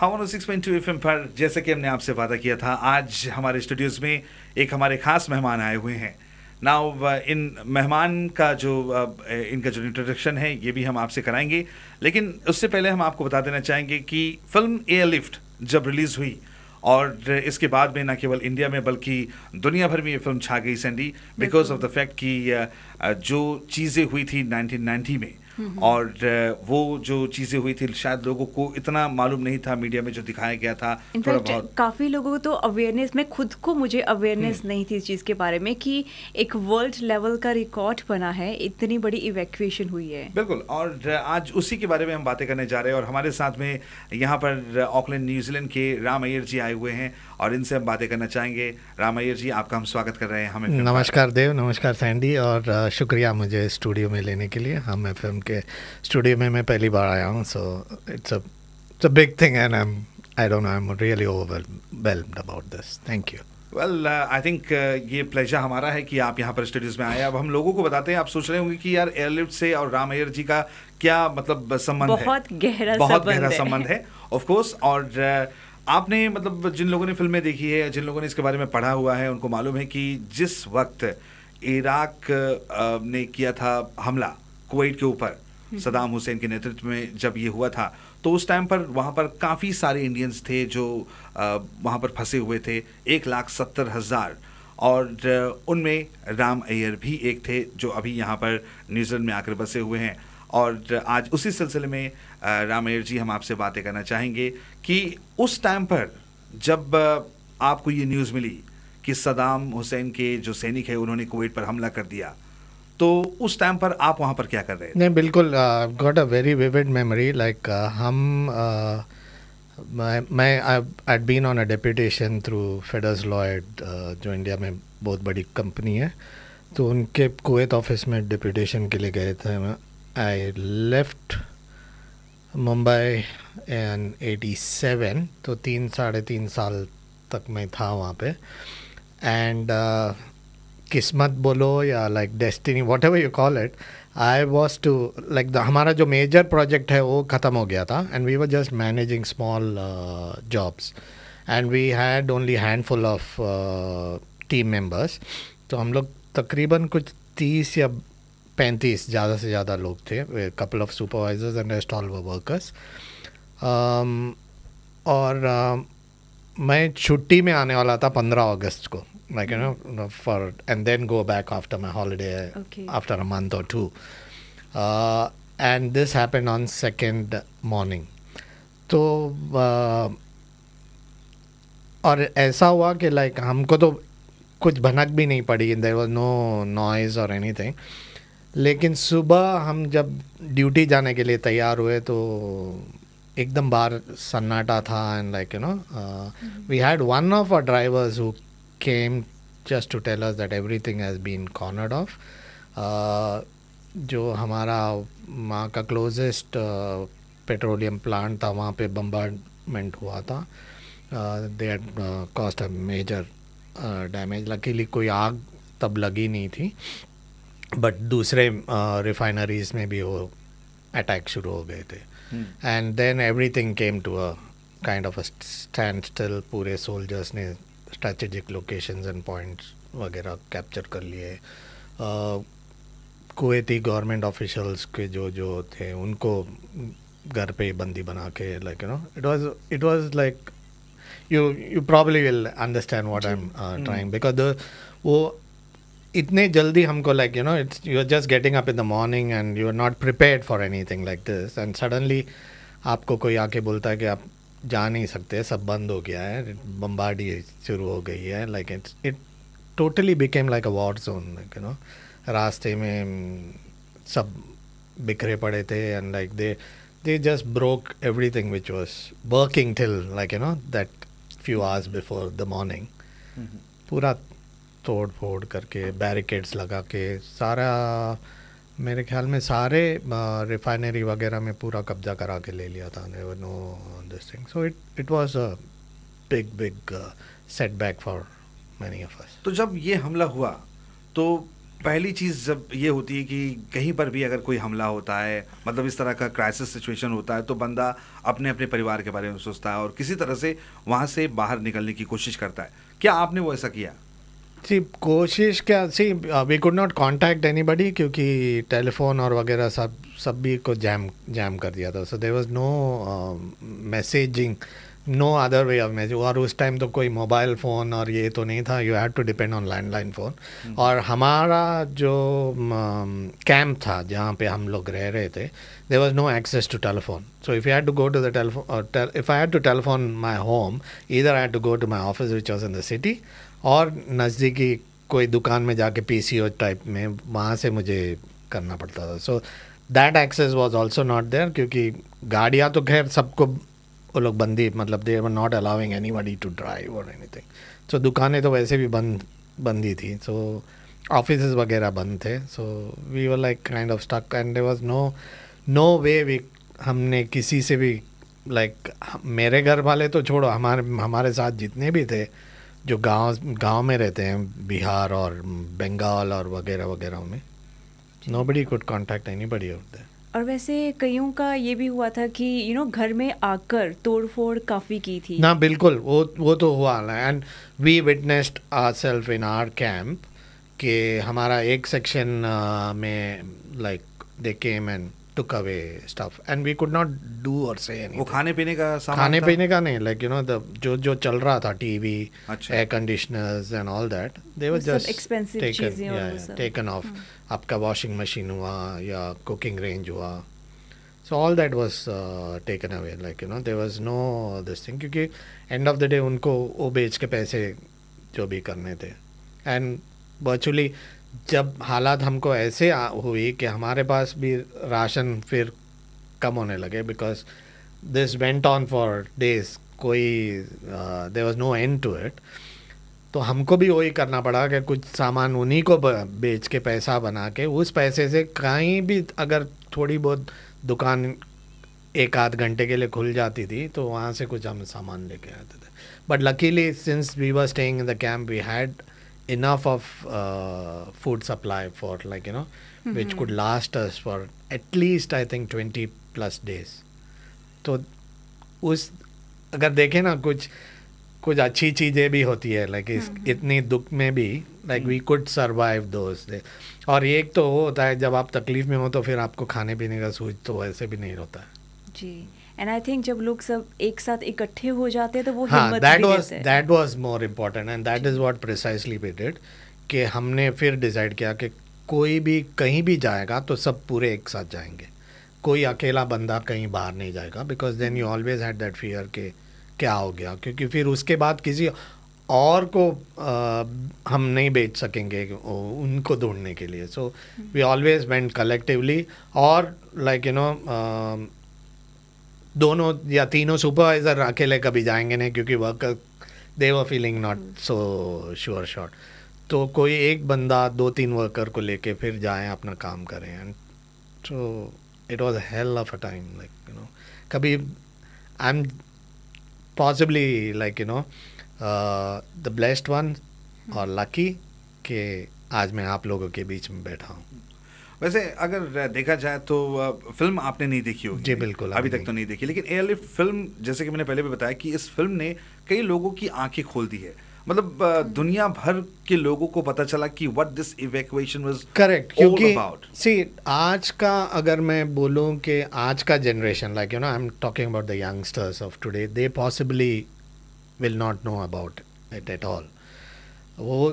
हाँ one six point two F पर जैसे कि हमने आपसे वादा किया था आज हमारे स्टूडियोज़ में एक हमारे ख़ास मेहमान आए हुए हैं नाउ uh, इन मेहमान का जो uh, इनका जो इंट्रोडक्शन है ये भी हम आपसे कराएंगे लेकिन उससे पहले हम आपको बता देना चाहेंगे कि फिल्म एयर लिफ्ट जब रिलीज़ हुई और इसके बाद में ना केवल इंडिया में बल्कि दुनिया भर में ये फिल्म छा गई Sandy because of the fact कि uh, जो चीज़ें हुई थी 1990 में और वो जो चीज़ें हुई थी शायद लोगों को इतना मालूम नहीं था मीडिया में जो दिखाया गया था काफ़ी लोगों को तो अवेयरनेस में खुद को मुझे अवेयरनेस हम्म। नहीं थी इस चीज़ के बारे में कि एक वर्ल्ड लेवल का रिकॉर्ड बना है इतनी बड़ी इवेक्यूएशन हुई है बिल्कुल और आज उसी के बारे में हम बातें करने जा रहे हैं और हमारे साथ में यहाँ पर ऑकलैंड न्यूजीलैंड के राम अयर जी आए हुए हैं और इनसे हम बातें करना चाहेंगे राम अयर जी आपका हम स्वागत कर रहे हैं हमें नमस्कार देव नमस्कार सैंडी और शुक्रिया मुझे स्टूडियो में लेने के लिए हम एफ के स्टूडियो में मैं पहली बार आया हूँ so it's it's a big thing and I I don't know I am really overwhelmed about this thank you well I think ये प्लेजर हमारा है कि आप यहाँ पर स्टूडियोज़ में आए अब हम लोगों को बताते हैं आप सोच रहे होंगे कि यार एयरलिफ्ट से और राम अयर जी का क्या मतलब संबंध है बहुत गहरा बहुत गहरा संबंध है ऑफ कोर्स और uh, आपने मतलब जिन लोगों ने फिल्में देखी है जिन लोगों ने इसके बारे में पढ़ा हुआ है उनको मालूम है कि जिस वक्त इराक ने किया था हमला कुवैत के ऊपर हम्म। सदाम हुसैन के नेतृत्व में जब ये हुआ था तो उस टाइम पर वहाँ पर काफ़ी सारे इंडियंस थे जो वहाँ पर फंसे हुए थे एक लाख सत्तर हज़ार और उनमें राम अय्यर भी एक थे जो अभी यहाँ पर न्यूजीलैंड में आकर बसे हुए हैं और आज उसी सिलसिले में रामेर जी हम आपसे बातें करना चाहेंगे कि उस टाइम पर जब आपको ये न्यूज़ मिली कि सदाम हुसैन के जो सैनिक है उन्होंने कुवैत पर हमला कर दिया तो उस टाइम पर आप वहाँ पर क्या कर रहे हैं नहीं बिल्कुल got a very vivid memory like हम मैं I been on a deputation through Fedders Lloyd जो इंडिया में बहुत बड़ी कंपनी है तो उनके कुवैत ऑफिस में डिप्यूटेशन के लिए गए थे I left Mumbai and eighty seven तो तीन साढ़े तीन साल तक मैं था वहाँ पे एंड uh, किस्मत बोलो या like destiny whatever you call it I was to like हमारा जो मेजर प्रोजेक्ट है वो ख़त्म हो गया था and we were just managing small jobs and we had only handful of team members तो हम लोग तकरीबन कुछ तीस या पैंतीस ज़्यादा से ज़्यादा लोग थे couple of supervisors and rest all workers और uh, मैं छुट्टी में आने वाला था पंद्रह अगस्त को like you know for and then go back after my holiday after a month और two and this happen on second morning तो uh, और ऐसा हुआ कि लाइक हमको तो कुछ भनक भी नहीं पड़ी देर वॉज नो नॉइज और एनी थिंग लेकिन सुबह हम जब ड्यूटी जाने के लिए तैयार हुए तो एकदम बाहर सन्नाटा था and like you know we had one of our drivers who came just to tell us that everything has been cornered off जो हमारा माँ का क्लोजेस्ट पेट्रोलियम प्लांट था वहाँ पे बम्बारमेंट हुआ था they had caused a major damage luckily कोई आग तब लगी नहीं थी बट दूसरे रिफाइनरीज uh, में भी वो अटैक शुरू हो गए थे and then everything came to a kind of standstill पूरे सोल्जर्स ने स्ट्रेटेजिक लोकेशंस एंड पॉइंट्स वगैरह कैप्चर कर लिए कुवैती गवर्नमेंट ऑफिशल्स के जो जो थे उनको घर पे बंदी बना के like you know it was it was like you you probably will understand what I am trying because वो इतने जल्दी हमको like you know it's you are just getting up in the morning and you are not prepared for anything like this and suddenly आपको कोई आके बोलता है कि आप जा नहीं सकते सब बंद हो गया है बम्बारी शुरू हो गई है like it's it totally became like a war zone like you know रास्ते में सब बिखरे पड़े थे and like they they just broke everything which was working till like you know that few hours before the morning पूरा तोड़ फोड़ करके बैरिकेड्स लगा के सारा मेरे ख्याल में सारे रिफाइनरी वगैरह में पूरा कब्जा करा के ले लिया था no this thing so it it was a big big setback for many of us तो जब ये हमला हुआ तो पहली चीज़ जब ये होती है कि कहीं पर भी अगर कोई हमला होता है मतलब इस तरह का क्राइसिस सिचुएशन होता है तो बंदा अपने अपने परिवार के बारे में सोचता है और किसी तरह से वहाँ से बाहर निकलने की कोशिश करता है क्या आपने वो ऐसा किया जी कोशिश क्या see we could not contact anybody क्योंकि टेलीफोन और वगैरह सब सब भी को जैम जैम कर दिया था so there was no messaging no other way of message और उस टाइम तो कोई मोबाइल फ़ोन और ये तो नहीं था you had to depend on landline phone और हमारा जो कैंप um, uh, था जहाँ पे हम लोग रह रहे थे there was no access to telephone so if you had to go to the telephone if I had to telephone my home इधर I had to go to my office which was in the city और नज़दीकी कोई दुकान में जाके P C ओ type में वहाँ से मुझे करना पड़ता था so that access was also not there क्योंकि गाड़ियाँ तो खैर सबको वो लोग बंदी मतलब they were not allowing anybody to drive और एनी थिंग सो दुकानें तो वैसे भी बंद बंदी थी सो ऑफिस वगैरह बंद थे so we were like kind of stuck and there was no no way we हमने किसी से भी लाइक like, मेरे घर वाले तो छोड़ो हमारे हमारे साथ जितने भी थे जो गांव गांव में रहते हैं बिहार और बंगाल और वगैरह वगैरह में nobody could contact anybody out और वैसे कईयों का ये भी हुआ था कि यू you नो know, घर में आकर तोड़फोड़ काफ़ी की थी ना बिल्कुल वो वो तो हुआ and we witnessed our self in our camp के हमारा एक सेक्शन uh, में like they came and took away stuff and we could not do or say anything. वो खाने पीने का सामान खाने पीने का नहीं like you know the जो जो चल रहा था TV air conditioners and all that they were just expensive taken yeah, yeah taken off आपका washing machine हुआ या cooking range हुआ so all that was uh, taken away like you know there was no this thing क्योंकि end of the day उनको वो बेच के पैसे जो भी करने थे and virtually जब हालात हमको ऐसे हुई कि हमारे पास भी राशन फिर कम होने लगे because this went on for days कोई there was no end to it तो हमको भी वही करना पड़ा कि कुछ सामान उन्हीं को बेच के पैसा बना के उस पैसे से कहीं भी अगर थोड़ी बहुत दुकान एक आध घंटे के लिए खुल जाती थी तो वहाँ से कुछ हम सामान लेके आते थे but luckily since we were staying in the camp we had enough of uh, food supply for like you know mm-hmm. which could last us for at least i think 20 plus days तो उस अगर देखें ना कुछ कुछ अच्छी चीज़ें भी होती है लाइक like mm-hmm. इतनी दुख में भी लाइक वी कुड सर्वाइव दोस्त और एक तो होता है जब आप तकलीफ़ में हो तो फिर आपको खाने पीने का सूझ तो वैसे भी नहीं होता है जी एंड आई थिंक जब लोग सब एक साथ इकट्ठे हो जाते हैं तो वो that was that was more important and that is what precisely we did कि हमने फिर डिसाइड किया कि कोई भी कहीं भी जाएगा तो सब पूरे एक साथ जाएंगे कोई अकेला बंदा कहीं बाहर नहीं जाएगा because then you always had that fear के क्या हो गया क्योंकि फिर उसके बाद किसी और को आ, हम नहीं बेच सकेंगे उनको ढूंढने के लिए so we always went collectively और लाइक यू नो दोनों या तीनों सुपरवाइजर अकेले कभी जाएंगे नहीं क्योंकि worker they were feeling not so sure short तो कोई एक बंदा दो तीन वर्कर को लेके फिर जाएं अपना काम करें and so it was hell of a time like you know कभी I am possibly like you know the blessed one और लकी कि आज मैं आप लोगों के बीच में बैठा हूँ वैसे अगर देखा जाए तो फिल्म आपने नहीं देखी होगी जी बिल्कुल अभी तक तो नहीं देखी लेकिन ए फिल्म जैसे कि मैंने पहले भी बताया कि इस फिल्म ने कई लोगों की आंखें खोल दी है मतलब हम्म। दुनिया भर के लोगों को पता चला कि what this evacuation was correct क्योंकि सी आज का अगर मैं बोलूं कि आज का generation like you know I am talking about the youngsters of today they possibly will not know about it at all वो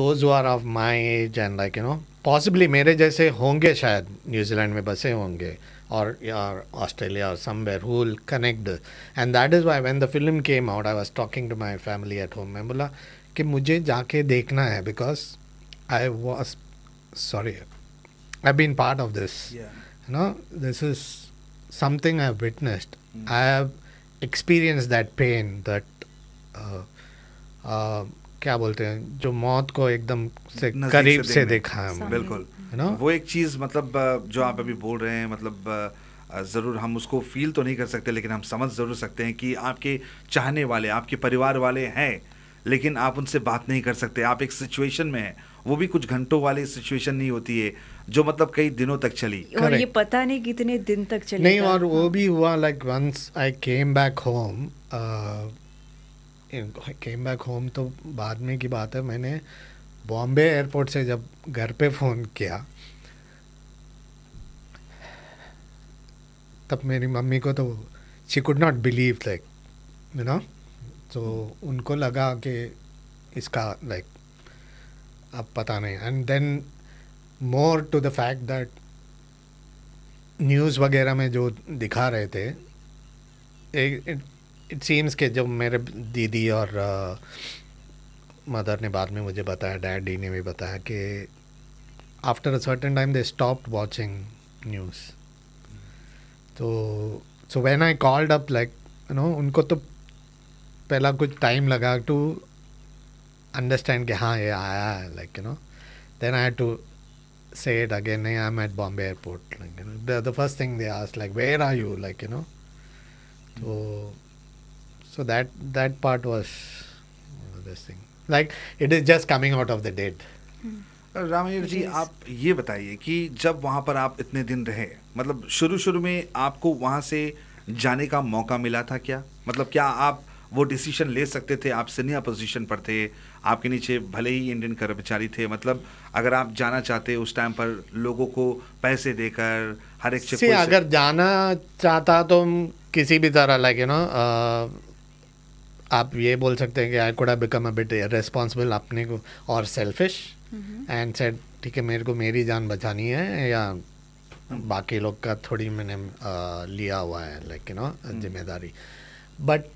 those are of my age and like you know possibly मेरे जैसे होंगे शायद New Zealand में बसे होंगे और यार ऑस्ट्रेलिया और somewhere whole connect and that is why when the film came out I was talking to my family at home मैं बोला कि मुझे जाके देखना है because I was sorry I been part of this है no this is something I witnessed I have experience that pain that क्या बोलते हैं जो मौत को एकदम से करीब से, से देखा है बिल्कुल you know? वो एक चीज़ मतलब जो आप अभी बोल रहे हैं मतलब ज़रूर हम उसको फील तो नहीं कर सकते लेकिन हम समझ ज़रूर सकते हैं कि आपके चाहने वाले आपके परिवार वाले हैं लेकिन आप उनसे बात नहीं कर सकते आप एक सिचुएशन में हैं वो भी कुछ घंटों वाली सिचुएशन नहीं होती है जो मतलब कई दिनों तक चली और ये पता नहीं कितने दिन तक चली नहीं और वो भी हुआ like once I came back home came back home तो बाद में की बात है मैंने बॉम्बे एयरपोर्ट से जब घर पे फ़ोन किया तब मेरी मम्मी को तो she could not believe like you know तो उनको लगा कि इसका लाइक like, अब पता नहीं and then more to the fact that news वगैरह में जो दिखा रहे थे एक इट सीम्स के जब मेरे दीदी और मदर ने बाद में मुझे बताया डैडी ने भी बताया कि after a certain time they stop watching news तो so when I called up like you know उनको तो पहला कुछ टाइम लगा टू अंडरस्टैंड कि हाँ ये आया है like you know then I to say it again hey, i'm at bombay airport like you know the, the first like they asked like where are you like so that that part was this thing like it is just coming out of the dead Ramdev hmm. Ji uh, आप ये बताइए कि जब वहाँ पर आप इतने दिन रहे मतलब शुरू शुरू में आपको वहाँ से जाने का मौका मिला था क्या मतलब क्या आप वो डिसीजन ले सकते थे आप सीनियर पोजीशन पर थे आपके नीचे भले ही इंडियन कर्मचारी थे मतलब अगर आप जाना चाहते उस टाइम पर लोगों को पैसे देकर हर एक अगर जाना चाहता तो किसी भी तरह लाइक यू नो आप ये बोल सकते हैं कि I could become a bit responsible अपने को और सेल्फिश एंड सेट ठीक है मेरे को मेरी जान बचानी है या mm. बाकी लोग का थोड़ी मैंने लिया हुआ है लाइक यू नो जिम्मेदारी but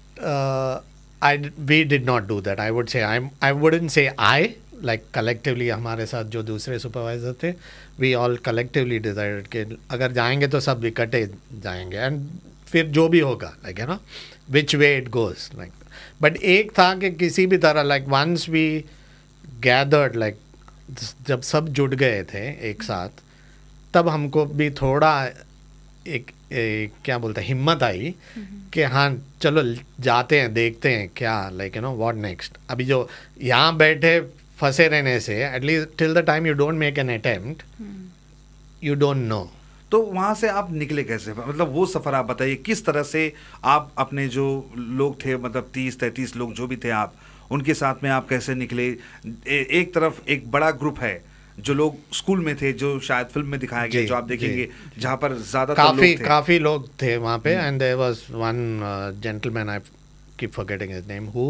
I we did not do that I would say I I wouldn't say I like collectively हमारे साथ जो दूसरे सुपरवाइजर थे वी ऑल कलेक्टिवली डिजाइड के अगर जाएंगे तो सब इकट्ठे जाएंगे एंड फिर जो भी होगा लाइक है ना which way it goes like but एक था कि किसी भी तरह like once we gathered like जब सब जुट गए थे एक साथ तब हमको भी थोड़ा एक, एक क्या बोलते हैं हिम्मत आई हम्म। कि हाँ चलो जाते हैं देखते हैं क्या like you know what next अभी जो यहाँ बैठे फंसे रहने से at least till the time you don't make an attempt you don't know तो वहाँ से आप निकले कैसे मतलब वो सफ़र आप बताइए किस तरह से आप अपने जो लोग थे मतलब तीस तैंतीस लोग जो भी थे आप उनके साथ में आप कैसे निकले ए, एक तरफ एक बड़ा ग्रुप है जो लोग स्कूल में थे जो शायद फिल्म में दिखाया गया जो आप देखेंगे जहाँ पर ज़्यादा काफ़ी लोग काफ़ी लोग थे वहाँ पे and there was one gentleman I keep forgetting his name who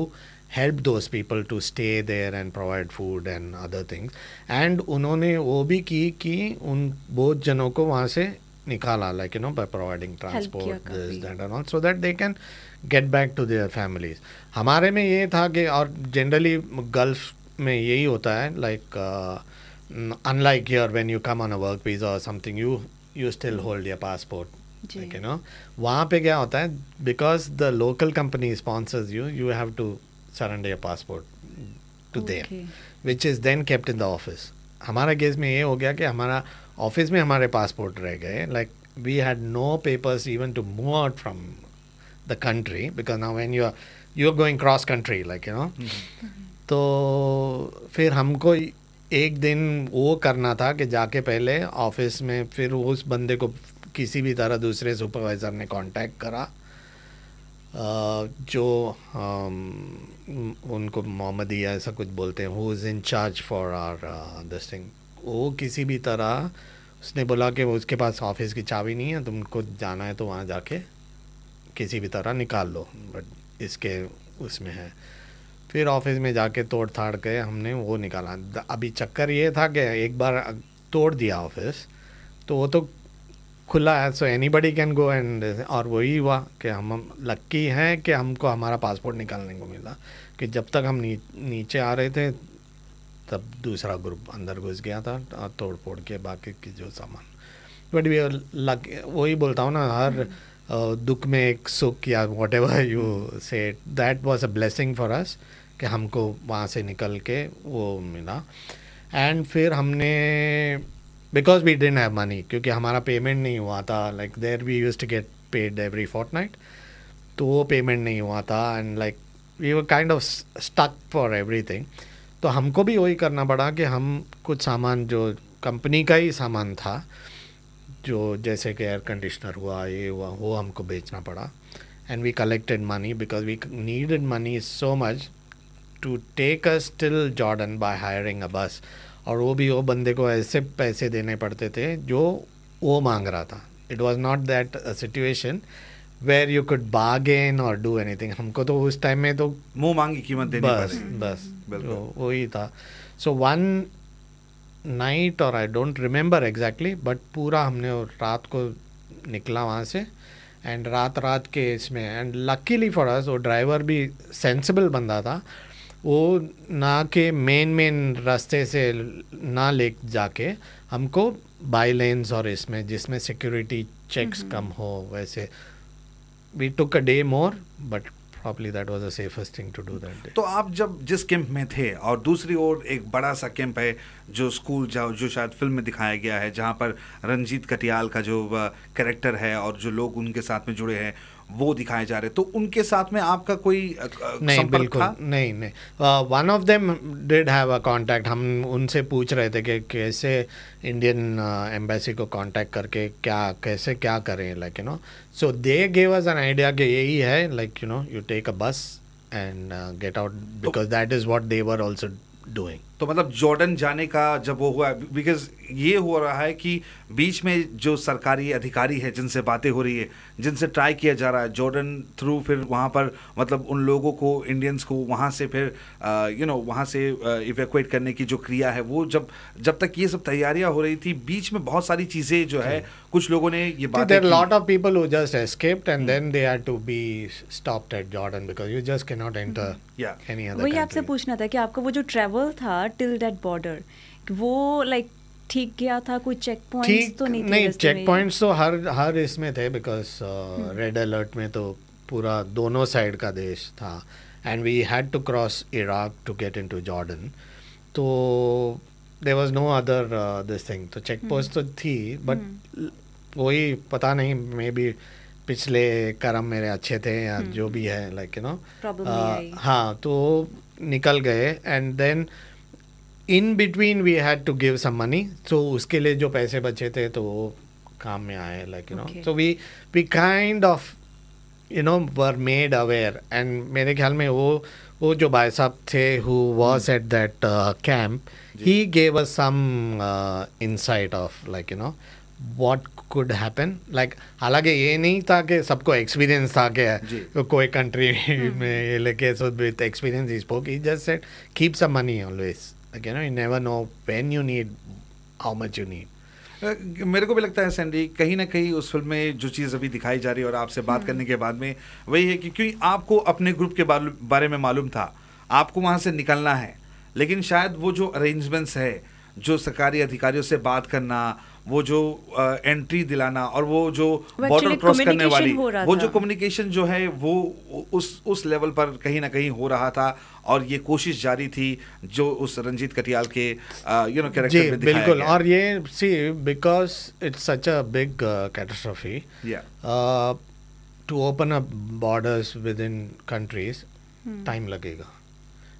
help those people to stay there and provide food and other things and उन्होंने वो भी की कि उन बहुत जनों को वहाँ से निकाला like you know by providing transport and all so that they can get back to their families हमारे में ये था कि और जनरली गल्फ में यही होता है like unlike your when you come on a work piece और something you you still hold your passport like you know वहाँ पे क्या होता है because the local company sponsors you you have to surrender your passport to okay. them, which is then kept in the office. हमारा case में ये हो गया कि हमारा ऑफिस में हमारे पासपोर्ट रह गए like we had no papers even to move out from the country because now when you are you are going cross country like you know तो फिर हमको एक दिन वो करना था कि जाके पहले ऑफिस में फिर उस बंदे को किसी भी तरह दूसरे सुपरवाइज़र ने कांटेक्ट करा जो उनको मोहम्मदी या ऐसा कुछ बोलते हैं who is in charge for our this thing वो किसी भी तरह उसने बोला कि वो उसके पास ऑफिस की चाबी नहीं है तुमको जाना है तो वहाँ जाके किसी भी तरह निकाल लो बट इसके उसमें है फिर ऑफिस में जाके तोड़ थाड़ के हमने वो निकाला अभी चक्कर ये था कि एक बार तोड़ दिया ऑफिस तो वो तो खुला है so anybody can go and और वही हुआ कि हम हम लक्की हैं कि हमको हमारा पासपोर्ट निकालने को मिला कि जब तक हम नी, नीचे आ रहे थे तब दूसरा ग्रुप अंदर घुस गया था तोड़ फोड़ के बाकी के जो सामान बट वी लक वही बोलता हूँ ना हर हम्म। दुख में एक सुख या whatever you say that was a blessing for us कि हमको वहाँ से निकल के वो मिला एंड फिर हमने because we didn't have money क्योंकि हमारा पेमेंट नहीं हुआ था like there we use to get paid every fortnight तो वो पेमेंट नहीं हुआ था and like we were kind of stuck for everything तो हमको भी वही करना पड़ा कि हम कुछ सामान जो कंपनी का ही सामान था जो जैसे कि एयर कंडीशनर हुआ ये हुआ वो हमको बेचना पड़ा and we collected money because we needed money so much to take a still Jordan by hiring a bus और वो भी वो बंदे को ऐसे पैसे देने पड़ते थे जो वो मांग रहा था it was not that situation where you could bargain और डू एनीथिंग हमको तो उस टाइम में तो मुंह मांगी कीमत देनी बस बस ही था सो वन नाइट और I don't remember exactly but पूरा हमने रात को निकला वहाँ से एंड रात रात के इसमें एंड लकीली फॉर अस वो ड्राइवर भी सेंसिबल बंदा था वो ना के मेन मेन रास्ते से ना ले जाके हमको बाई लेंस और इसमें जिसमें सिक्योरिटी हम्म। चेक्स कम हो वैसे we took a day more but properly that was a safest thing to do that तो आप जब जिस कैंप में थे और दूसरी ओर एक बड़ा सा कैंप है जो स्कूल जाओ जो शायद फिल्म में दिखाया गया है जहाँ पर रंजीत कटियाल का जो कैरेक्टर uh, है और जो लोग उनके साथ में जुड़े हैं वो दिखाए जा रहे तो उनके साथ में आपका कोई नहीं बिल्कुल था? नहीं नहीं one of them did have a contact हम उनसे पूछ रहे थे कि कैसे इंडियन एम्बेसी को कांटेक्ट करके क्या कैसे क्या करें like you know so they gave us an idea कि यही है like you know you take a bus and get out because that is what they were also doing तो मतलब जॉर्डन जाने का जब वो हुआ बिकॉज ये हो रहा है कि बीच में जो सरकारी अधिकारी है जिनसे बातें हो रही है जिनसे ट्राई किया जा रहा है जॉर्डन थ्रू फिर वहाँ पर मतलब उन लोगों को इंडियंस को वहाँ से फिर यू uh, नो वहाँ से इवेकुएट uh, करने की जो क्रिया है वो जब जब तक ये सब तैयारियाँ हो रही थी बीच में बहुत सारी चीज़ें जो है कुछ लोगों ने ये बात lot of people who just escaped and then they are to be stopped at Jordan because you just can not enter any other वही आपसे पूछना था कि आपका वो जो ट्रैवल था था टिल दैट बॉर्डर वो लाइक ठीक गया था कोई चेक पॉइंट तो नहीं नहीं चेक पॉइंट तो हर हर इसमें थे बिकॉज रेड अलर्ट में तो पूरा दोनों साइड का देश था and we had to cross Iraq to get in to Jordan तो there was no other this thing तो चेक पोस्ट हम्म। तो थी बट हम्म। वही पता नहीं मे बी पिछले कर्म मेरे अच्छे थे या हम्म। जो भी है लाइक यू नो हाँ तो निकल गए and then in between we had to give some money तो उसके लिए जो पैसे बचे थे तो वो काम में आए like you know so we we kind of you know were made aware and मेरे ख्याल में वो वो जो भाई साहब थे who was at that camp he gave a some insight of like you know what could happen like हालांकि ये नहीं था कि सबको एक्सपीरियंस था कि कोई कंट्री में लेके so with experience is poke just set keep some money always again you never know when you need how much you need uh, मेरे को भी लगता है सैंडी कहीं ना कहीं उस फिल्म में जो चीज़ अभी दिखाई जा रही है और आपसे बात hmm. करने के बाद में वही है कि क्योंकि आपको अपने ग्रुप के बारे में मालूम था आपको वहाँ से निकलना है लेकिन शायद वो जो अरेंजमेंट्स है जो सरकारी अधिकारियों से बात करना वो जो एंट्री दिलाना और वो जो बॉर्डर क्रॉस करने वाली वो जो कम्युनिकेशन जो है वो उस उस लेवल पर कहीं ना कहीं हो रहा था और ये कोशिश जारी थी जो उस रंजीत कटियाल के यू नो कैरेक्टर में बिल्कुल और ये see because it's such a big catastrophe to open up borders within countries time लगेगा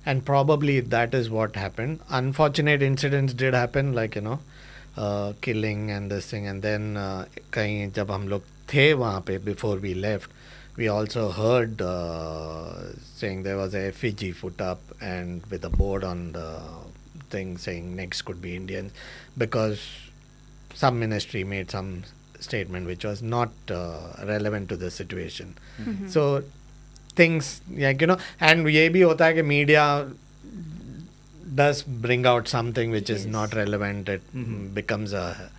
and probably that is what happen unfortunate incidents did happen like you know Uh, killing and this thing, and then, uh, कहीं जब हम लोग थे वहाँ पे we also heard uh, saying there was a effigy put up and with a board on the thing saying next could be Indians because some ministry made some statement which was not uh, relevant to the situation. Mm-hmm. So things like you know and ये भी होता है कि does bring out something which yes. is not relevant. It mm-hmm. becomes a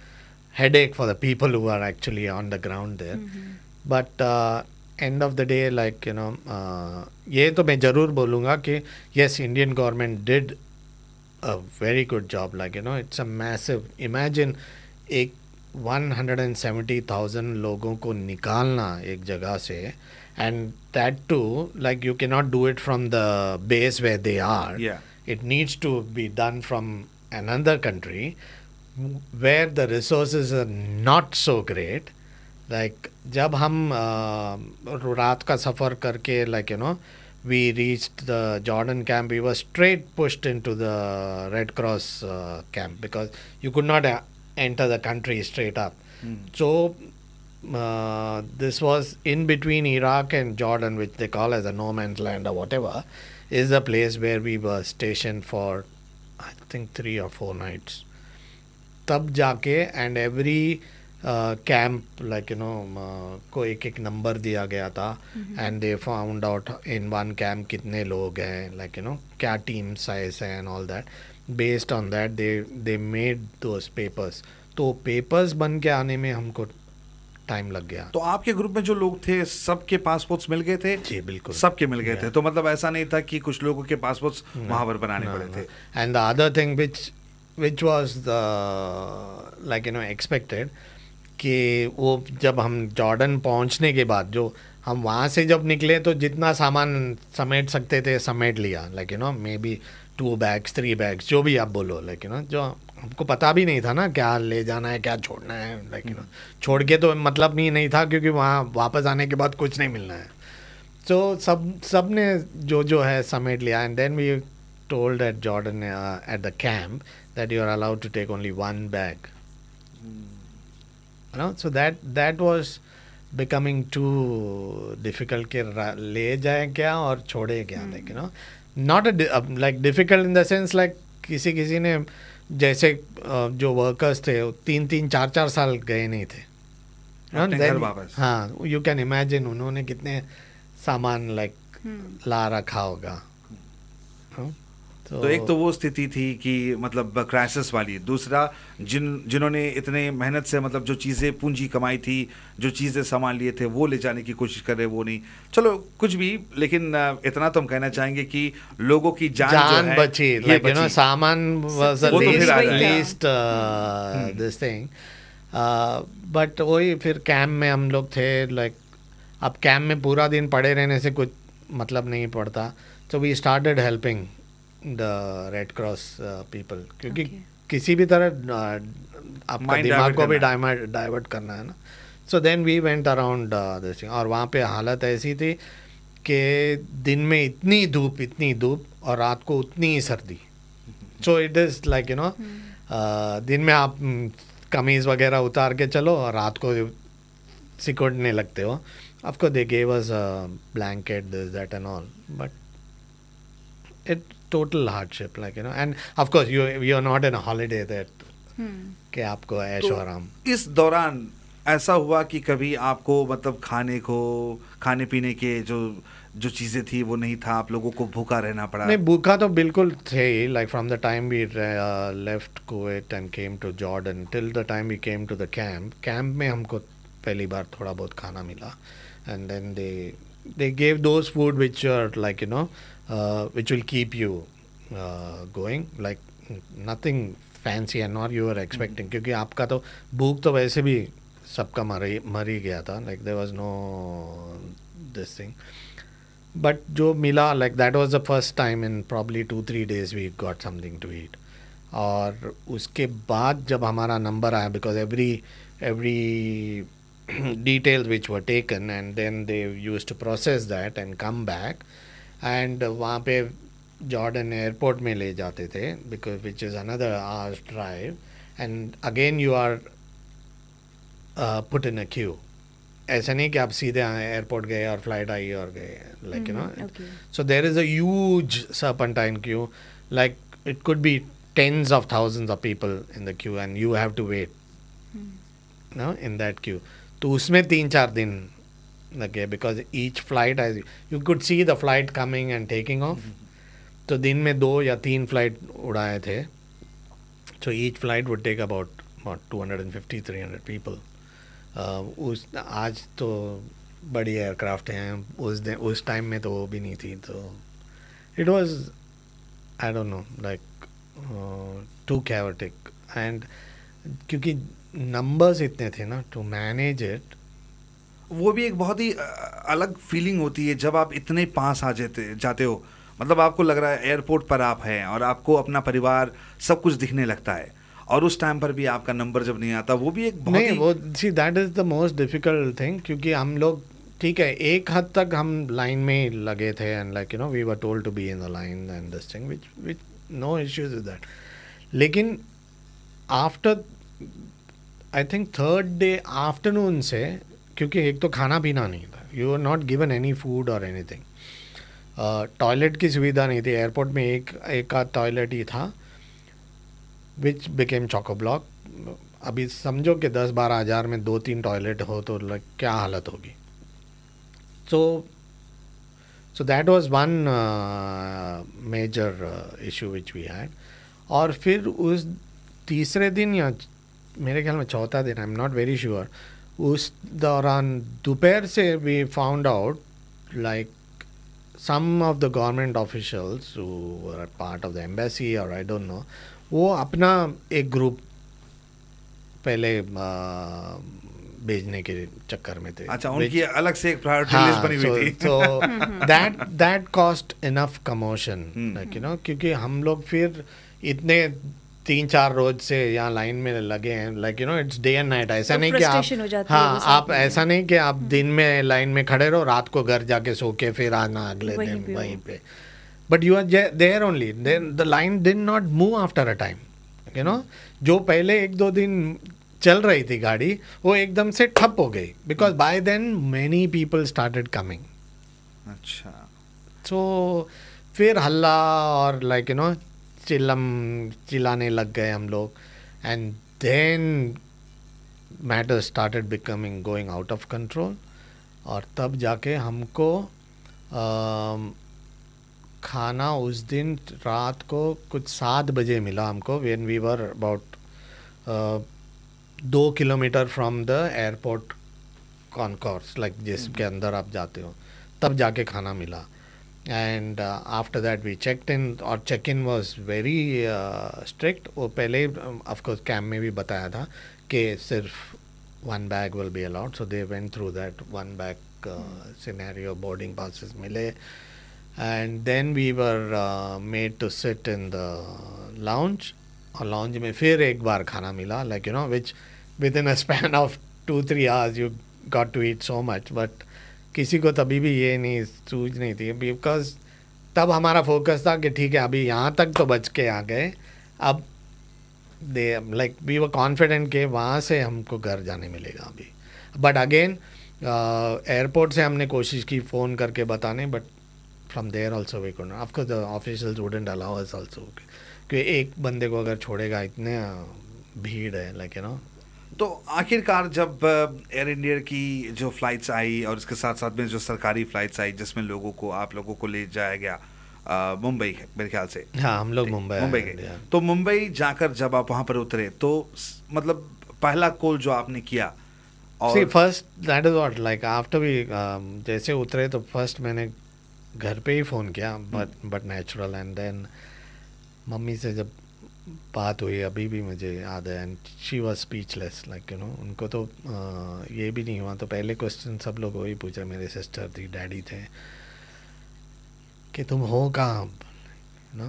headache for the people who are actually on the ground there. Mm-hmm. But uh, end of the day, like you know, uh, ये तो मैं जरूर बोलूँगा yes, Indian government did a very good job. Like you know, it's a massive. Imagine एक 170,000 लोगों को निकालना एक जगह से and that too like you cannot do it from the base where they are yeah it needs to be done from another country where the resources are not so great like जब हम uh, रात का like you know we reached the Jordan camp we were straight pushed into the Red Cross uh, camp because you could not uh, enter the country straight up mm. so uh, this was in between Iraq and Jordan which they call as a no man's land or whatever is the place where we were stationed for I think three or four nights. तब जाके and every camp like you know को एक एक number दिया गया था and they found out in one camp कितने लोग हैं लाइक यू नो क्या टीम साइज है and all that based on that they they made those papers तो पेपर्स बन के आने में हमको टाइम लग गया तो आपके ग्रुप में जो लोग थे सबके पासपोर्ट्स मिल गए थे जी बिल्कुल सबके मिल गए थे तो मतलब ऐसा नहीं था कि कुछ लोगों के पासपोर्ट्स वहाँ पर बनाने पड़े थे and the other thing which which was like you know expected कि वो जब हम जॉर्डन पहुँचने के बाद जो हम वहाँ से जब निकले तो जितना सामान समेट सकते थे समेट लिया like you know maybe two bags three bags जो भी आप बोलो लाइक यू नो जो हमको पता भी नहीं था ना क्या ले जाना है क्या छोड़ना है लेकिन छोड़ के तो मतलब ही नहीं था क्योंकि वहाँ वापस आने के बाद कुछ नहीं मिलना है तो सब सब ने जो जो है समेट लिया and then we told at Jordan at the camp that you are allowed to take only one bag so that that was becoming too difficult के ले जाए क्या और छोड़े क्या लेकिन not a like difficult in the sense like किसी किसी ने uh, जैसे जो वर्कर्स थे तीन तीन चार चार साल गए नहीं थे हाँ यू कैन इमेजिन उन्होंने कितने सामान लाइक हम्म। ला रखा होगा हाँ। तो, तो एक तो वो स्थिति थी कि मतलब क्राइसिस वाली दूसरा जिन जिन्होंने इतने मेहनत से मतलब जो चीज़ें पूंजी कमाई थी जो चीज़ें सामान लिए थे वो ले जाने की कोशिश कर रहे वो नहीं चलो कुछ भी लेकिन इतना तो हम कहना चाहेंगे कि लोगों की जान, जान जो बची लाइक बची, सामान लीस्ट दिस थिंग बट वही फिर कैम्प में हम लोग थे लाइक अब कैम्प में पूरा दिन पड़े रहने से कुछ मतलब नहीं पड़ता तो we started helping the Red Cross people क्योंकि okay. किसी भी तरह uh, आपका दिमाग को भी डाइवर्ट करना है ना so then we went around और वहाँ पे हालत ऐसी थी कि दिन में इतनी धूप इतनी धूप और रात को उतनी ही सर्दी so it is like you know दिन में आप mm, कमीज़ वगैरह उतार के चलो और रात को सिकुड़ने लगते हो of they gave us blanket this that and all but it total hardship like you know and of course you you're not in a holiday that hmm. कि आपको तो ऐश और आराम इस दौरान ऐसा हुआ कि कभी आपको मतलब खाने को खाने पीने के जो जो चीज़ें थी वो नहीं था आप लोगों को भूखा रहना पड़ा नहीं भूखा तो बिल्कुल थे ही like from the time we left Kuwait and came to Jordan till the time we came to the camp camp में हमको पहली बार थोड़ा बहुत खाना मिला and then they they gave those food which are like you know Uh, which will keep you uh, going like nothing fancy and not you are expecting क्योंकि आपका तो भूख तो वैसे भी सबका मरी मर ही गया था like there was no this thing but जो मिला like that was the first time in probably two three days we got something to eat और उसके बाद जब हमारा नंबर आया because every every details which were taken and then they use to process that and come back and वहाँ पे Jordan airport में ले जाते थे because which is another hour drive and again you are put in a queue ऐसा नहीं कि आप सीधे एयरपोर्ट गए और फ्लाइट आई और गए like you know so there is huge time queue like it could be tens of thousand of people in the queue and you have to wait hmm. In that queue तो उसमें तीन चार दिन okay because each flight has you could see the flight coming and taking off तो दिन में दो या तीन फ्लाइट उड़ाए थे so each flight would take about about two hundred and fifty three hundred people उस आज तो बड़ी एयरक्राफ्ट हैं उस दिन उस टाइम में तो वो भी नहीं थी तो it was I don't know like too chaotic and क्योंकि नंबर्स इतने थे ना टू मैनेज इट वो भी एक बहुत ही अलग फीलिंग होती है जब आप इतने पास आ जाते जाते हो मतलब आपको लग रहा है एयरपोर्ट पर आप हैं और आपको अपना परिवार सब कुछ दिखने लगता है और उस टाइम पर भी आपका नंबर जब नहीं आता वो भी एक बहुत नहीं वो see that is the most difficult thing क्योंकि हम लोग ठीक है एक हद तक हम लाइन में लगे थे and like you know we were told to be in the line and this thing which which no issues with that लेकिन after I think third day afternoon से क्योंकि एक तो खाना पीना नहीं था you are not given any food और एनी थिंग टॉयलेट की सुविधा नहीं थी एयरपोर्ट में एक एक आध टॉयलेट ही था विच बिकेम चौको ब्लॉक अभी समझो कि दस बारह हज़ार में दो तीन टॉयलेट हो तो क्या हालत होगी so so that was one major issue which we had और फिर उस तीसरे दिन या मेरे ख्याल में चौथा दिन I am not very sure उस दौरान दोपहर से we found out like some of the government officials part of the embassy और आई डोंट नो वो अपना एक ग्रुप पहले भेजने के चक्कर में थे अच्छा उनकी अलग से एक प्रायोरिटी हाँ, लिस्ट बनी हुई थी तो that that caused enough commotion you know क्योंकि हम लोग फिर इतने तीन चार रोज से यहाँ लाइन में लगे हैं like you know it's day and night ऐसा नहीं कि आप हाँ आप ऐसा नहीं कि आप दिन में लाइन में खड़े रहो रात को घर जाके सो के फिर आना अगले दिन वहीं पे but you are there only the line did not move after a time you know जो पहले एक दो दिन चल रही थी गाड़ी वो एकदम से ठप हो गई because by then many people started coming अच्छा सो so, फिर हल्ला और लाइक यू नो चिल्लम चिल्लाने लग गए हम लोग and then matter started becoming going out of control और तब जाके हमको आ, खाना उस दिन रात को कुछ सात बजे मिला हमको वेन वी वर अबाउट दो kilometre from the airport concourse like जिसके हम्म। अंदर आप जाते हो तब जाके खाना मिला and uh, after that we checked in और check in was very uh, strict वो पहले um, of course camp में भी बताया था कि सिर्फ one bag will be allowed so they went through that one bag uh, scenario boarding passes मिले and then we were made to sit in the lounge और lounge में फिर एक बार खाना like you know which within a span of two three hours you got to eat so much but किसी को तभी भी ये नहीं सूझ नहीं थी बिकॉज तब हमारा फोकस था कि ठीक है अभी यहाँ तक तो बच के आ गए अब they like we were confident के वहाँ से हमको घर जाने मिलेगा अभी बट अगेन एयरपोर्ट से हमने कोशिश की फ़ोन करके बताने but from there also we could of course the officials allow us also क्योंकि एक बंदे को अगर छोड़ेगा इतने भीड़ है लाइक यू नो तो आखिरकार जब एयर इंडिया की जो फ्लाइट्स आई और इसके साथ साथ में जो सरकारी फ्लाइट्स आई जिसमें लोगों को आप लोगों को ले जाया गया मुंबई है मेरे ख्याल से हाँ हम लोग मुंबई मुंबई गए तो मुंबई जाकर जब आप वहाँ पर उतरे तो मतलब पहला कॉल जो आपने किया और first that is what like after भी जैसे उतरे तो फर्स्ट मैंने घर पे ही फ़ोन किया but but natural and then mummy से जब बात हुई अभी भी मुझे याद है and she was speechless like you know उनको तो आ, ये भी नहीं हुआ तो पहले क्वेश्चन सब लोग वही पूछा मेरे सिस्टर थी डैडी थे कि तुम हो कहाँ ना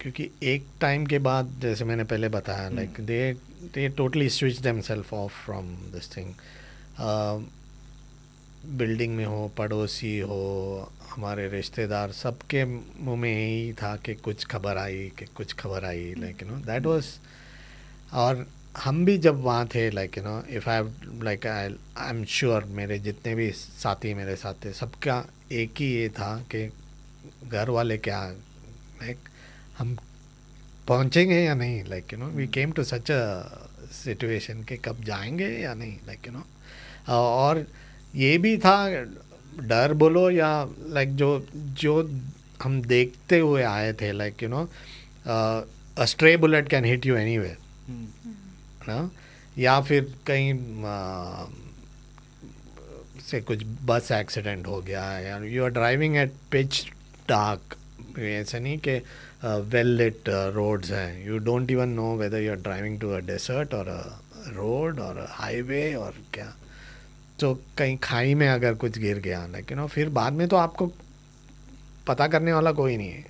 क्योंकि एक टाइम के बाद जैसे मैंने पहले बताया like they they totally switch themself off from this thing building में हो पड़ोसी हो हमारे रिश्तेदार सबके मुंह में यही था कि कुछ खबर आई कि कुछ खबर आई like you know that was और हम भी जब वहाँ थे like you know if I like I I am sure मेरे जितने भी साथी मेरे साथ थे सबका एक ही ये था कि घर वाले क्या लाइक हम पहुँचेंगे या नहीं like you know we came to such a situation के कब जाएंगे या नहीं लाइक यू नो और ये भी था डर बोलो या लाइक जो जो हम देखते हुए आए थे like you know a stray bullet can hit you anyway ना या फिर कहीं uh, से कुछ बस एक्सीडेंट हो गया या you are driving at pitch dark ऐसा नहीं कि वेल लिट रोड्स हैं you don't even know whether you are driving to a desert और अ रोड और हाईवे और क्या तो कहीं खाई में अगर कुछ गिर गया लाइक फिर बाद में तो आपको पता करने वाला कोई नहीं है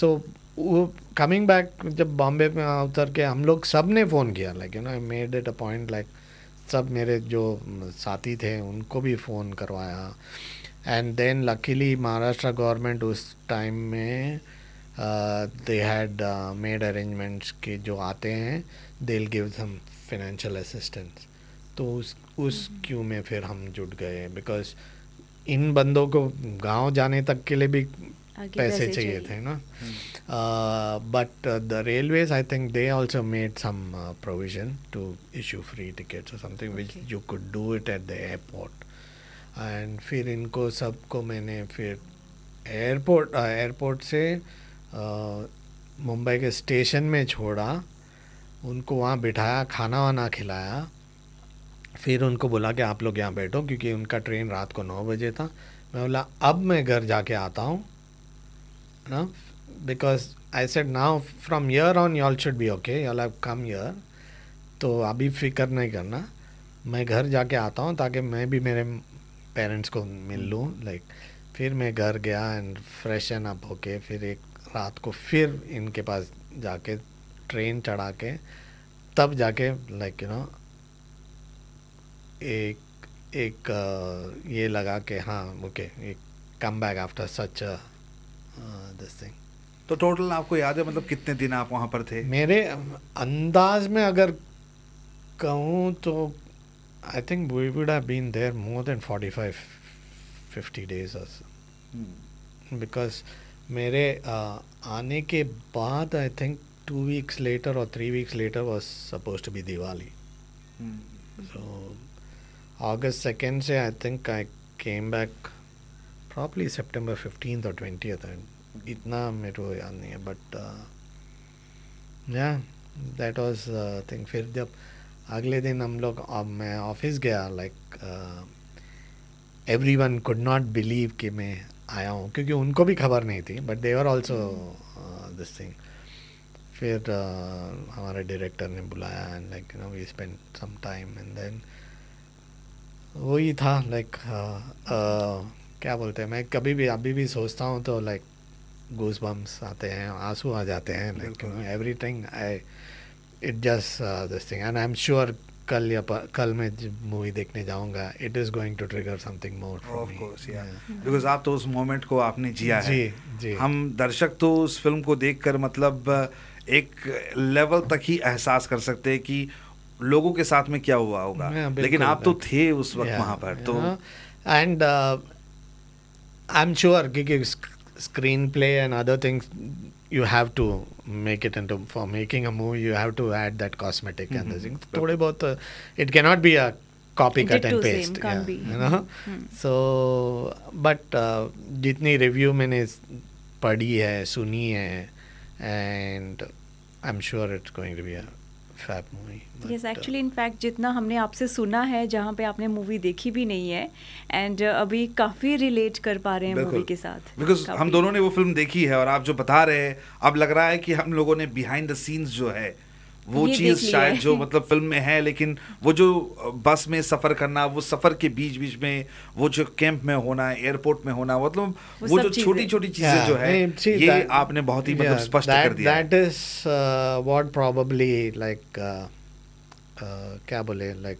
सो हम्म। वो कमिंग बैक जब बॉम्बे में उतर के हम लोग सब ने फ़ोन किया like you know I made it a point like सब मेरे जो साथी थे उनको भी फ़ोन करवाया and then luckily Maharashtra government उस टाइम में दे हैड मेड अरेंजमेंट्स के जो आते हैं they give some financial assistance तो उस उस क्यू में फिर हम जुट गए बिकॉज इन बंदों को गांव जाने तक के लिए भी पैसे, पैसे चाहिए थे ना but the railways I think they also made some provision to issue free ticket और something which you could do it at the airport and फिर इनको सबको मैंने फिर एयरपोर्ट एयरपोर्ट uh, से uh, मुंबई के स्टेशन में छोड़ा उनको वहाँ बिठाया खाना वाना खिलाया फिर उनको बोला कि आप लोग यहाँ बैठो क्योंकि उनका ट्रेन रात को नौ बजे था मैं बोला अब मैं घर जाके आता हूँ ना because I said now from here on y'all should be okay y'all have come here तो अभी फिक्र नहीं करना मैं घर जाके आता हूँ ताकि मैं भी मेरे पेरेंट्स को मिल लूँ लाइक like, फिर मैं घर गया एंड फ्रेश एंड अप होके फिर एक रात को फिर इनके पास जाके ट्रेन चढ़ा के तब जाके लाइक यू नो एक एक ये लगा कि हाँ ओके एक come back after such this thing तो टोटल आपको याद है मतलब कितने दिन आप वहाँ पर थे मेरे अंदाज में अगर कहूँ तो I think we would have been there more than forty five fifty days because मेरे आने के बाद I think two weeks later और three weeks later was supposed to be Diwali so August 2nd, say, I think I came back probably September 15th or 20th. इतना मेरे को याद नहीं है बट या दैट वाज थिंग फिर जब अगले दिन हम लोग अब मैं ऑफिस गया like everyone could not believe कि मैं आया हूँ क्योंकि उनको भी खबर नहीं थी but there also this thing फिर uh, हमारे डायरेक्टर ने बुलाया and like you know we spend some time and then वही था लाइक हाँ, क्या बोलते हैं मैं कभी भी अभी भी सोचता हूँ तो लाइक गूस बम्स आते हैं आंसू आ जाते हैं everything I it just this thing and I am sure कल या कल मैं मूवी देखने जाऊंगा it is going to trigger something more of course या बिकॉज आप तो उस मोमेंट को आपने जिया जी, है जी जी हम दर्शक तो उस फिल्म को देखकर मतलब एक लेवल तक ही एहसास कर सकते हैं कि लोगों के साथ में क्या हुआ होगा हाँ, लेकिन आप तो हाँ। थे उस वक्त वहां पर तो एंड आई एम श्योर क्योंकि screenplay and other things you have to make it and to for making a movie you have to add that cosmetic and things थोड़े बहुत it can not be a copy cut and paste so but जितनी review मैंने पढ़ी है सुनी है and I am sure it's going to be fab movie yes actually in fact जितना हमने आपसे सुना है जहाँ पे आपने मूवी देखी भी नहीं है एंड uh, अभी काफ़ी रिलेट कर पा रहे हैं मूवी के साथ बिकॉज हम दोनों ने वो फिल्म देखी है और आप जो बता रहे हैं अब लग रहा है कि हम लोगों ने बिहाइंड द सीन्स जो है वो चीज शायद जो मतलब फिल्म में है लेकिन वो जो बस में सफर करना वो सफर के बीच बीच में वो जो कैंप में होना एयरपोर्ट में होना मतलब वो, वो जो छोटी छोटी चीजें yeah. जो हाँ, है ये that, आपने बहुत ही मतलब स्पष्ट कर दिया that is what probably like क्या बोले like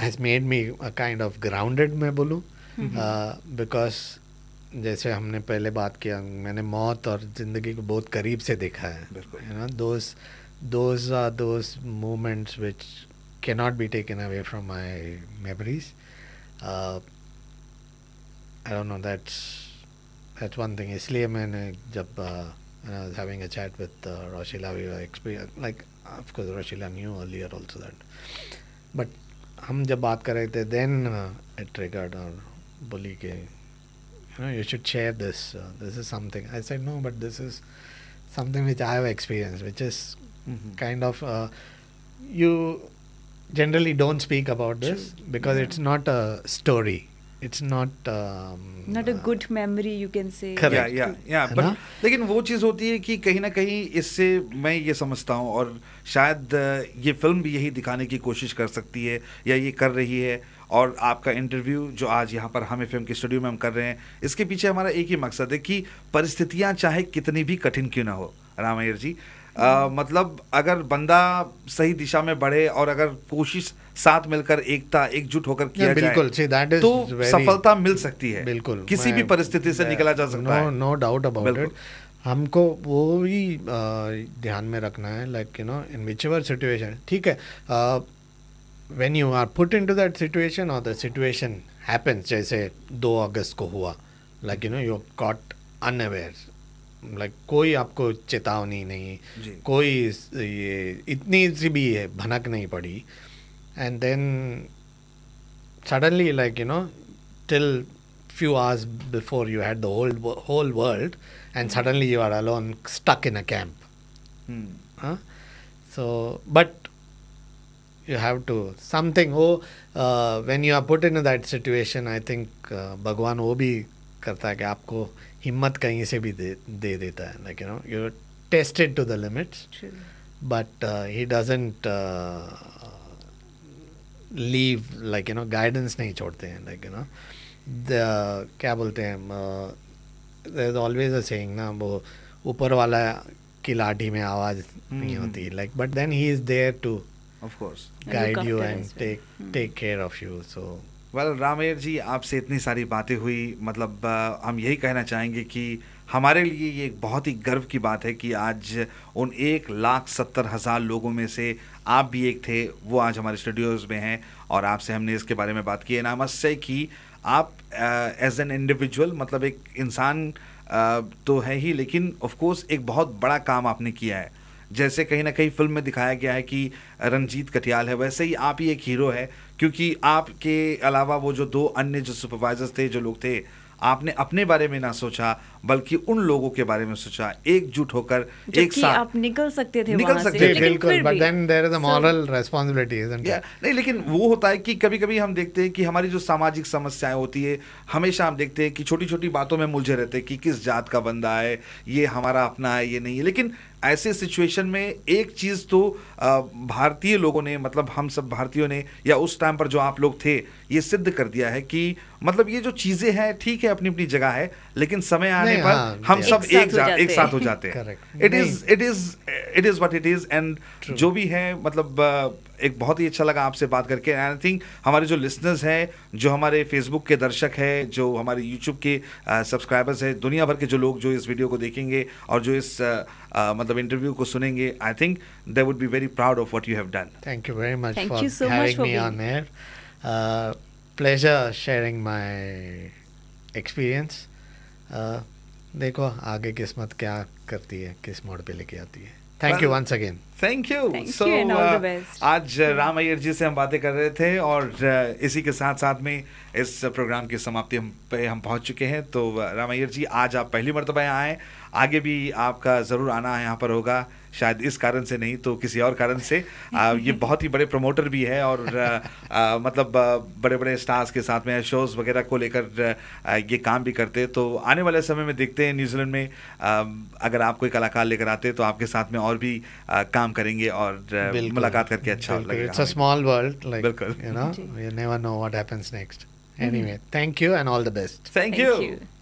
has made me a kind of grounded मैं बोलूँ बिकॉज uh, जैसे हमने पहले बात किया मैंने मौत और ज़िंदगी को बहुत करीब से देखा है यू नो दोस्त those are those moments which cannot be taken away from my memories. Uh, I don't know. That's that's one thing. इसलिए मैंने जब when I was having a chat with uh, Roshila, we were experience like of course Roshila knew earlier also that, but हम जब बात कर रहे थे then uh, it triggered और बोली के you know you should share this uh, this is something I said no but this is something which I have experienced which is mm-hmm. kind of uh, you generally don't speak about this True. because yeah. it's not a story it's not um, not a uh, good memory you can say correct yeah yeah yeah but लेकिन वो चीज़ होती है कि कहीं ना कहीं इससे मैं ये समझता हूँ और शायद uh, ये फिल्म भी यही दिखाने की कोशिश कर सकती है या ये कर रही है और आपका इंटरव्यू जो आज यहाँ पर हमें फिल्म के स्टूडियो में हम कर रहे हैं इसके पीछे हमारा एक ही मकसद है कि परिस्थितियाँ चाहे कितनी भी कठिन क्यों ना हो राम जी आ, मतलब अगर बंदा सही दिशा में बढ़े और अगर कोशिश साथ मिलकर एकता एकजुट होकर किया बिल्कुल जाए, तो very, सफलता मिल सकती है बिल्कुल किसी भी परिस्थिति से निकला जा सकता है नो डाउट अबाउट इट हमको वो ही ध्यान में रखना है like you know in whichever situation ठीक है when you are put into that situation और द सिचुएशन हैपन्स जैसे दो अगस्त को हुआ like you know you caught unaware like कोई आपको चेतावनी नहीं कोई ये इतनी सी भी है भनक नहीं पड़ी and then suddenly like you know till few hours before you had the whole whole world and suddenly you are alone stuck in a camp so but you have to something वो when you are put in that situation I think भगवान वो भी करता है कि आपको हिम्मत कहीं से भी दे दे देता है like you know you tested to the limits but he doesn't leave like you know guidance नहीं छोड़ते हैं लाइक यू नो द क्या बोलते हैं there is always a saying ना वो ऊपर वाला की लाठी में आवाज़ नहीं hmm. होती like but then he is there to of course guide you and take take care of you so well रामेर जी आपसे इतनी सारी बातें हुई मतलब हम यही कहना चाहेंगे कि हमारे लिए ये एक बहुत ही गर्व की बात है कि आज उन एक लाख सत्तर हज़ार लोगों में से आप भी एक थे वो आज हमारे स्टूडियोज़ में हैं और आपसे हमने इसके बारे में बात की है नाम से कि आप एज एन इंडिविजुअल मतलब एक इंसान तो है ही लेकिन ऑफकोर्स एक बहुत बड़ा काम आपने किया है जैसे कहीं ना कहीं फिल्म में दिखाया गया है कि रंजीत कटियाल है वैसे ही आप ही एक हीरो है क्योंकि आपके अलावा वो जो दो अन्य जो सुपरवाइजर्स थे जो लोग थे आपने अपने बारे में ना सोचा बल्कि उन लोगों के बारे में सोचा एकजुट होकर एक साथ आप निकल सकते थे निकल सकते थे बिल्कुल but then there is a moral responsibility नहीं लेकिन वो होता है कि कभी कभी हम देखते हैं कि हमारी जो सामाजिक समस्याएं होती है हमेशा हम देखते हैं कि छोटी छोटी बातों में मुलझे रहते हैं कि किस जात का बंदा है ये हमारा अपना है ये नहीं है लेकिन ऐसे सिचुएशन में एक चीज़ तो भारतीय लोगों ने मतलब हम सब भारतीयों ने या उस टाइम पर जो आप लोग थे ये सिद्ध कर दिया है कि मतलब ये जो चीज़ें हैं ठीक है अपनी अपनी जगह है लेकिन समय आ जाने पर हाँ, हम सब एक साथ एक साथ हो जाते हैं it is it is it is what it is and जो भी है मतलब uh, एक बहुत ही अच्छा लगा आपसे बात करके आई थिंक हमारे जो लिसनर्स हैं जो हमारे फेसबुक के दर्शक हैं जो हमारे यूट्यूब के सब्सक्राइबर्स uh, हैं दुनिया भर के जो लोग जो इस वीडियो को देखेंगे और जो इस आ, uh, मतलब इंटरव्यू को सुनेंगे I think they would be very proud of what you have done thank you very much for you me on air pleasure sharing my experience देखो आगे किस्मत क्या करती है किस मोड़ पे लेके आती है thank you once again thank you so आज राम अय्यर जी से हम बातें कर रहे थे और uh, इसी के साथ साथ में इस प्रोग्राम की समाप्ति हम पे हम पहुंच चुके हैं तो राम अय्यर जी आज आप पहली मरतबा आए आगे भी आपका ज़रूर आना यहाँ पर होगा शायद इस कारण से नहीं तो किसी और कारण से आ, ये बहुत ही बड़े प्रमोटर भी है और आ, आ, मतलब बड़े बड़े स्टार्स के साथ में शोज़ वगैरह को लेकर ये काम भी करते तो आने वाले समय में देखते हैं न्यूजीलैंड में अगर आप कोई कलाकार लेकर आते तो आपके साथ में और भी काम करेंगे और मुलाकात करके अच्छा स्मॉल वर्ल्ड बिल्कुल thank you and all the best thank you